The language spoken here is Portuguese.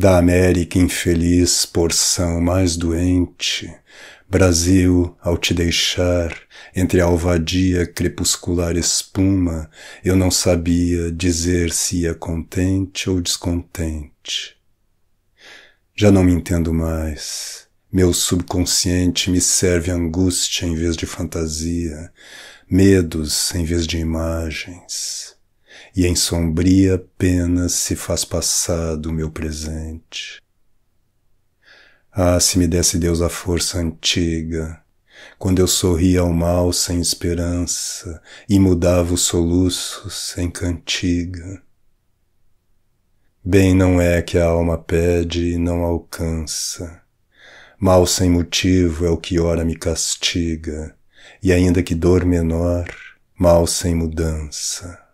da América infeliz porção mais doente, Brasil, ao te deixar, entre a alvadia crepuscular espuma, eu não sabia dizer se ia contente ou descontente. Já não me entendo mais. Meu subconsciente me serve angústia em vez de fantasia, medos em vez de imagens e em sombria pena se faz passado o meu presente. Ah, se me desse Deus a força antiga, quando eu sorria ao mal sem esperança e mudava os soluços em cantiga. Bem não é que a alma pede e não alcança. Mal sem motivo é o que ora me castiga, e ainda que dor menor, mal sem mudança.